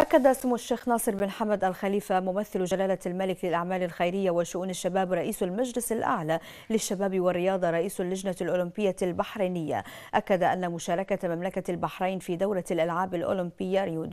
أكد سمو الشيخ ناصر بن حمد الخليفة ممثل جلالة الملك للأعمال الخيرية وشؤون الشباب رئيس المجلس الأعلى للشباب والرياضة رئيس اللجنة الأولمبية البحرينية أكد أن مشاركة مملكة البحرين في دورة الألعاب الأولمبية ريو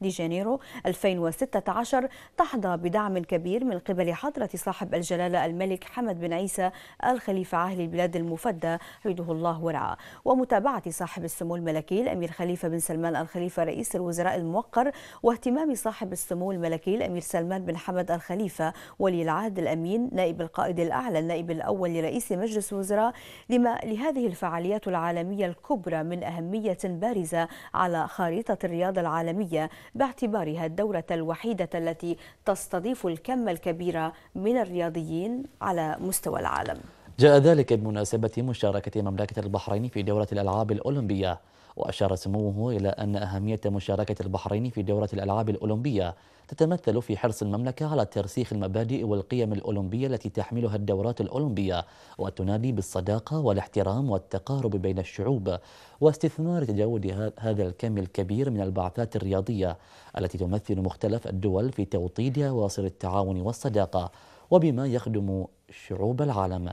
دي جانيرو 2016 تحظى بدعم كبير من قبل حضرة صاحب الجلالة الملك حمد بن عيسى الخليفة عاهل البلاد المفدى حفظه الله ورعاه ومتابعة صاحب السمو الملكي الأمير خليفة بن سلمان الخليفة رئيس الوزراء الموقر واهتمام صاحب السمو الملكي الأمير سلمان بن حمد الخليفة ولي العهد الأمين نائب القائد الأعلى النائب الأول لرئيس مجلس الوزراء لما لهذه الفعاليات العالمية الكبرى من أهمية بارزة على خريطة الرياضة العالمية باعتبارها الدورة الوحيدة التي تستضيف الكم الكبير من الرياضيين على مستوى العالم جاء ذلك بمناسبة مشاركة مملكة البحرين في دورة الألعاب الأولمبية وأشار سموه إلى أن أهمية مشاركة البحرين في دورة الألعاب الأولمبية تتمثل في حرص المملكة على ترسيخ المبادئ والقيم الأولمبية التي تحملها الدورات الأولمبية وتنادي بالصداقة والاحترام والتقارب بين الشعوب واستثمار تجاوز هذا الكم الكبير من البعثات الرياضية التي تمثل مختلف الدول في توطيد أواصر التعاون والصداقة وبما يخدم شعوب العالم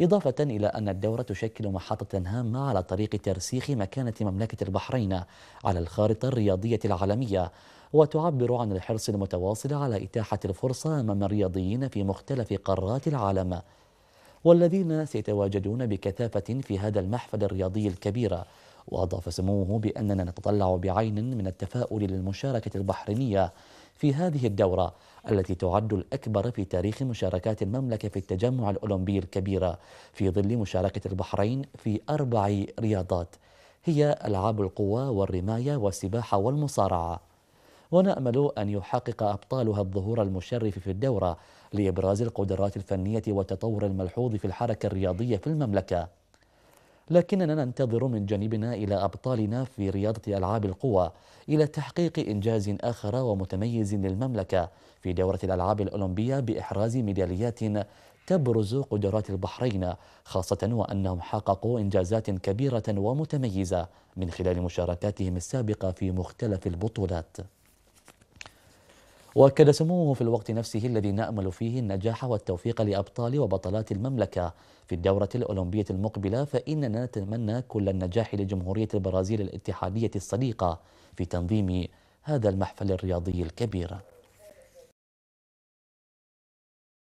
إضافة إلى أن الدورة تشكل محطة هامة على طريق ترسيخ مكانة مملكة البحرين على الخارطة الرياضية العالمية وتعبر عن الحرص المتواصل على إتاحة الفرصة أمام الرياضيين في مختلف قارات العالم والذين سيتواجدون بكثافة في هذا المحفل الرياضي الكبير وأضاف سموه بأننا نتطلع بعين من التفاؤل للمشاركة البحرينية في هذه الدورة التي تعد الأكبر في تاريخ مشاركات المملكة في التجمع الأولمبي الكبيرة في ظل مشاركة البحرين في أربع رياضات هي ألعاب القوى والرماية والسباحة والمصارعة ونأمل أن يحقق أبطالها الظهور المشرف في الدورة لإبراز القدرات الفنية والتطور الملحوظ في الحركة الرياضية في المملكة لكننا ننتظر من جانبنا إلى أبطالنا في رياضة ألعاب القوى إلى تحقيق إنجاز آخر ومتميز للمملكة في دورة الألعاب الأولمبية بإحراز ميداليات تبرز قدرات البحرين خاصة وأنهم حققوا إنجازات كبيرة ومتميزة من خلال مشاركاتهم السابقة في مختلف البطولات واكد سموه في الوقت نفسه الذي نامل فيه النجاح والتوفيق لابطال وبطلات المملكه في الدوره الاولمبيه المقبله فاننا نتمنى كل النجاح لجمهوريه البرازيل الاتحاديه الصديقه في تنظيم هذا المحفل الرياضي الكبير